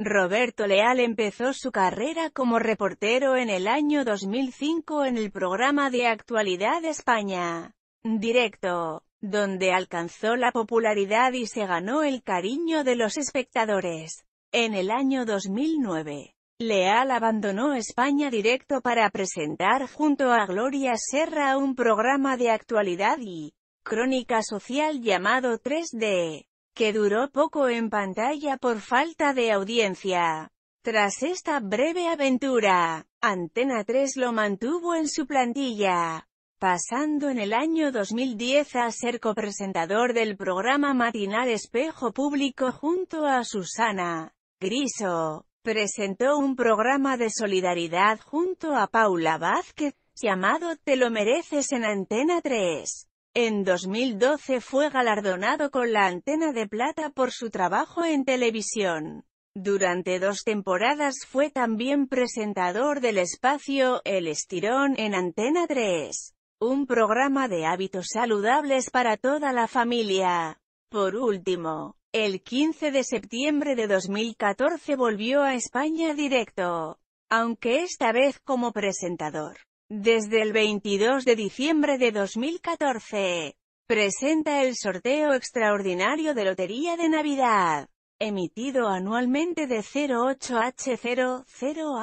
Roberto Leal empezó su carrera como reportero en el año 2005 en el programa de actualidad España. Directo, donde alcanzó la popularidad y se ganó el cariño de los espectadores. En el año 2009, Leal abandonó España Directo para presentar junto a Gloria Serra un programa de actualidad y crónica social llamado 3D que duró poco en pantalla por falta de audiencia. Tras esta breve aventura, Antena 3 lo mantuvo en su plantilla, pasando en el año 2010 a ser copresentador del programa matinal Espejo Público junto a Susana Griso. Presentó un programa de solidaridad junto a Paula Vázquez, llamado Te lo mereces en Antena 3. En 2012 fue galardonado con la Antena de Plata por su trabajo en televisión. Durante dos temporadas fue también presentador del espacio El Estirón en Antena 3, un programa de hábitos saludables para toda la familia. Por último, el 15 de septiembre de 2014 volvió a España directo, aunque esta vez como presentador. Desde el 22 de diciembre de 2014, presenta el sorteo extraordinario de Lotería de Navidad, emitido anualmente de 08H00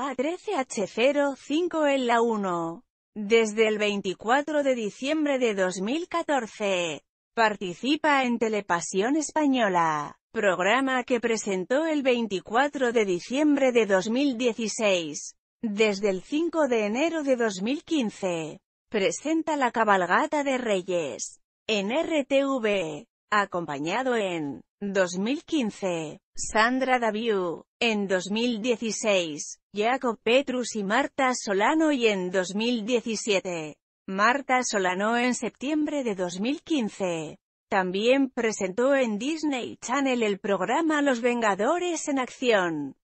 a 13H05 en la 1. Desde el 24 de diciembre de 2014, participa en Telepasión Española, programa que presentó el 24 de diciembre de 2016. Desde el 5 de enero de 2015, presenta la cabalgata de Reyes en RTV, acompañado en 2015, Sandra Daviu, en 2016, Jacob Petrus y Marta Solano y en 2017, Marta Solano en septiembre de 2015. También presentó en Disney Channel el programa Los Vengadores en Acción.